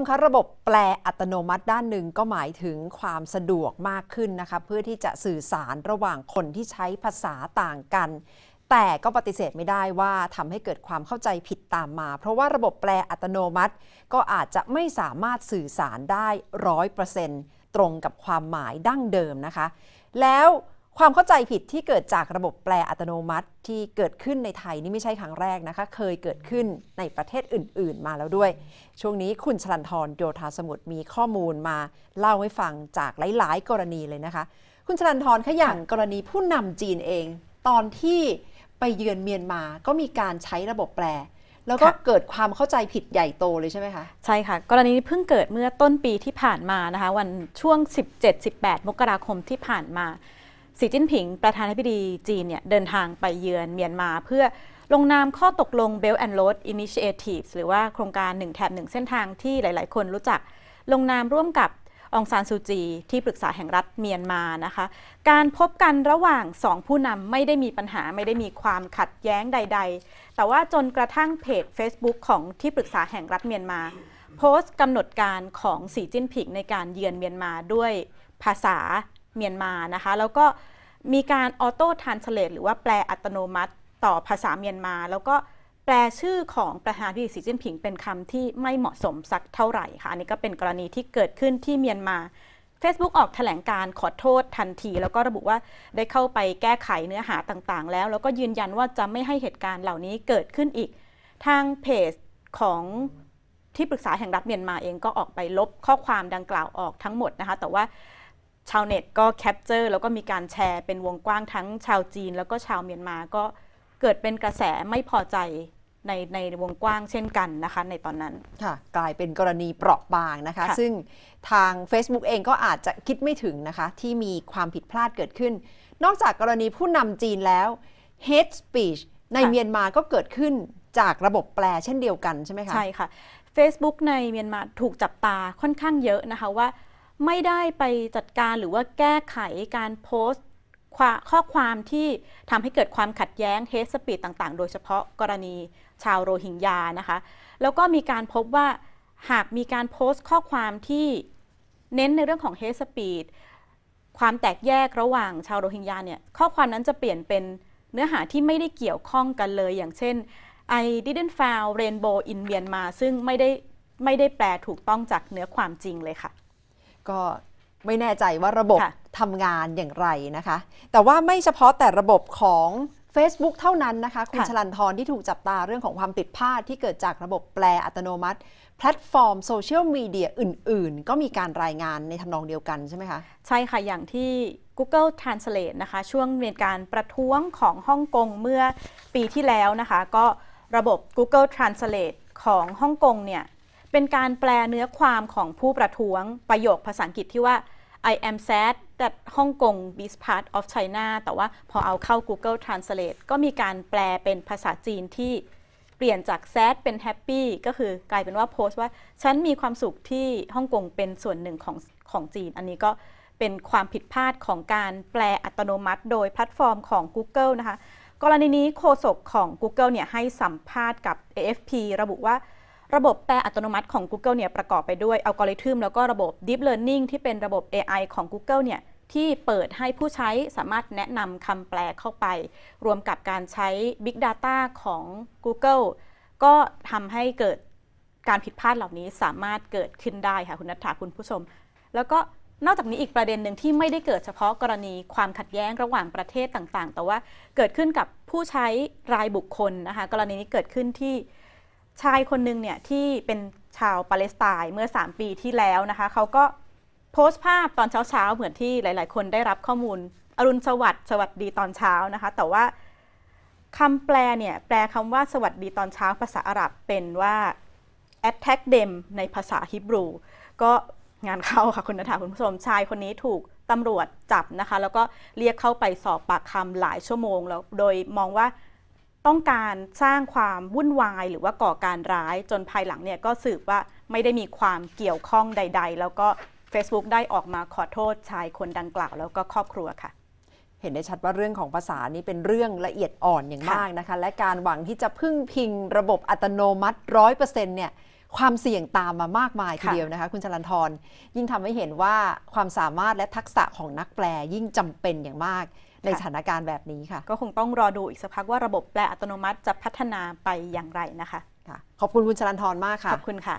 มคะระบบแปลอัตโนมัติด้านหนึ่งก็หมายถึงความสะดวกมากขึ้นนะคะ เพื่อที่จะสื่อสารระหว่างคนที่ใช้ภาษาต่างกัน แต่ก็ปฏิเสธไม่ได้ว่าทำให้เกิดความเข้าใจผิดตามมา เพราะว่าระบบแปลอัตโนมัติก็อาจจะไม่สามารถสื่อสารได้ร้อยเปอร์เซ็นต์ตรงกับความหมายดั้งเดิมนะคะ แล้วความเข้าใจผิดที่เกิดจากระบบแปลอัตโนมัติที่เกิดขึ้นในไทยนี่ไม่ใช่ครั้งแรกนะคะ เคยเกิดขึ้นในประเทศอื่นๆ มาแล้วด้วย ช่วงนี้คุณชลันทรโยธาสมุทรมีข้อมูลมา เล่าให้ฟังจากหลาย ๆ กรณีเลยนะคะ คุณชลันทรขอย่างกรณีผู้นำจีนเอง ตอนที่ไปเยือนเมียนมา ก็มีการใช้ระบบแปล แล้วก็เกิดความเข้าใจผิดใหญ่โตเลยใช่ไหมคะ ใช่ค่ะ กรณีนี้เพิ่งเกิดเมื่อต้นปีที่ผ่านมานะคะ วันช่วง 17-18มกราคมที่ผ่านมาสีจิ้นผิงประธานาธิบดีจีนเนี่ยเดินทางไปเยือนเมียนมา เพื่อลงนามข้อตกลง Belt and Road Initiative หรือว่าโครงการ 1แถบ1 เส้นทางที่หลายๆคนรู้จักลงนามร่วมกับองซานซูจีที่ปรึกษาแห่งรัฐเมียนมานะคะ การพบกันระหว่างสองผู้นำไม่ได้มีปัญหาไม่ได้มีความขัดแย้งใดๆ แต่ว่าจนกระทั่งเพจ Facebook ของที่ปรึกษาแห่งรัฐเมียนมา โพสต์กำหนดการของสีจิ้นผิงในการเยือนเมียนมาด้วยภาษาเมียนมานะคะแล้วก็มีการออโต้ทานสเลตหรือว่าแปลอัตโนมัติต่อภาษาเมียนมา แล้วก็แปลชื่อของประธานาธิบดีสีจิ้นผิงเป็นคำที่ไม่เหมาะสมสักเท่าไหร่ค่ะอันนี้ก็เป็นกรณีที่เกิดขึ้นที่เมียนมา Facebook ออกแถลงการขอโทษทันที แล้วก็ระบุว่าได้เข้าไปแก้ไขเนื้อหาต่างๆ แล้วแล้วก็ยืนยันว่าจะไม่ให้เหตุการณ์เหล่านี้เกิดขึ้นอีก ทางเพจของที่ปรึกษาแห่งรัฐเมียนมาเองก็ออกไปลบข้อความดังกล่าวออกทั้งหมดนะคะแต่ว่าชาวเน็ตก็แคปเจอร์แล้วก็มีการแชร์เป็นวงกว้างทั้งชาวจีน แล้วก็ชาวเมียนมาก็เกิดเป็นกระแสไม่พอใจในในวงกว้างเช่นกันนะคะในตอนนั้น ค่ะ กลายเป็นกรณีเปราะบางนะคะคะ ซึ่งทาง Facebook เองก็อาจจะคิดไม่ถึงนะคะที่มีความผิดพลาดเกิดขึ้น นอกจากกรณีผู้นำจีนแล้ว hate speech ในเมียนมาก็เกิดขึ้นจากระบบแปลเช่นเดียวกันใช่ไหมคะใช่ค่ะ Facebook ในเมียนมาถูกจับตาค่อนข้างเยอะนะคะว่าไม่ได้ไปจัดการหรือว่าแก้ไขการโพสต์ข้อความที่ทำให้เกิดความขัดแย้งเฮสปีดต่างๆ โดยเฉพาะกรณีชาวโรฮิงญานะคะ แล้วก็มีการพบว่าหากมีการโพสต์ข้อความที่เน้นในเรื่องของเฮสปีดความแตกแยกระหว่างชาวโรฮิงญาเนี่ยข้อความนั้นจะเปลี่ยนเป็นเนื้อหาที่ไม่ได้เกี่ยวข้องกันเลย อย่างเช่น I didn't found rainbow in Myanmar ซึ่งไม่ได้ไม่ได้แปลถูกต้องจากเนื้อความจริงเลยค่ะก็ไม่แน่ใจว่าระบบทำงานอย่างไรนะคะ แต่ว่าไม่เฉพาะแต่ระบบของ Facebook เท่านั้นนะคะ คุณชลันทรที่ถูกจับตาเรื่องของความผิดพลาดที่เกิดจากระบบแปลอัตโนมัติแพลตฟอร์มโซเชียลมีเดียอื่น ๆ ก็มีการรายงานในทำนองเดียวกันใช่ไหมคะ ใช่ค่ะ อย่างที่ Google Translate นะคะช่วงเรียนการประท้วงของฮ่องกงเมื่อปีที่แล้วนะคะ ก็ระบบ Google Translate ของฮ่องกงเนี่ยเป็นการแปลเนื้อความของผู้ประท้วงประโยคภาษาอังกฤษที่ว่า I am sad that Hong Kong is part of China แต่ว่าพอเอาเข้า Google Translate ก็มีการแปลเป็นภาษาจีนที่เปลี่ยนจาก sad เป็น happy ก็คือกลายเป็นว่าโพสต์ว่าฉันมีความสุขที่ฮ่องกงเป็นส่วนหนึ่งของของจีน อันนี้ก็เป็นความผิดพลาดของการแปลอัตโนมัติโดยแพลตฟอร์มของ Google นะคะกรณีนี้โฆษกของ Google เนี่ยให้สัมภาษณ์กับ AFP ระบุว่าระบบแปลอัตโนมัติของ Google เนี่ยประกอบไปด้วยอัลกอริทึมแล้วก็ระบบ Deep Learning ที่เป็นระบบ AI ของ Google เนี่ยที่เปิดให้ผู้ใช้สามารถแนะนำคำแปลเข้าไป รวมกับการใช้ Big Data ของ Google ก็ทำให้เกิดการผิดพลาดเหล่านี้สามารถเกิดขึ้นได้ค่ะคุณนัทธาคุณผู้ชม แล้วก็นอกจากนี้อีกประเด็นหนึ่งที่ไม่ได้เกิดเฉพาะกรณีความขัดแย้งระหว่างประเทศต่างๆ แต่ว่าเกิดขึ้นกับผู้ใช้รายบุคคลนะคะกรณีนี้เกิดขึ้นที่ชายคนหนึ่งเนี่ยที่เป็นชาวปาเลสไตน์เมื่อ 3 ปีที่แล้วนะคะเขาก็โพสต์ภาพตอนเช้าๆ เหมือนที่หลาย ๆ คนได้รับข้อมูล อรุณสวัสดิ์สวัสดีตอนเช้านะคะ แต่ว่าคำแปลเนี่ยแปลคำว่าสวัสดีตอนเช้าภาษาอาหรับเป็นว่า attack them ในภาษาฮิบรู ก็งานเข้าค่ะคุณนัาคุณผู้ชมชายคนนี้ถูกตำรวจจับนะคะ แล้วก็เรียกเข้าไปสอบปากคำหลายชั่วโมงแล้วโดยมองว่าต้องการสร้างความวุ่นวายหรือว่าก่อการร้ายจนภายหลังเนี่ยก็สืบว่าไม่ได้มีความเกี่ยวข้องใดๆ แล้วก็ Facebook ได้ออกมาขอโทษชายคนดังกล่าวแล้วก็ครอบครัวค่ะ เห็นได้ชัดว่าเรื่องของภาษานี้เป็นเรื่องละเอียดอ่อนอย่างมากนะคะและการหวังที่จะพึ่งพิงระบบอัตโนมัติร้อยเปอร์เซ็นต์เนี่ยความเสี่ยงตามมามากมายทีเดียวนะคะคุณชลันทร ยิ่งทำให้เห็นว่าความสามารถและทักษะของนักแปลยิ่งจำเป็นอย่างมาก ในสถานการณ์แบบนี้ค่ะ ก็คงต้องรอดูอีกสักพักว่าระบบแปลอัตโนมัติจะพัฒนาไปอย่างไรนะคะขอบคุณคุณชลันทรมากค่ะ ขอบคุณค่ะ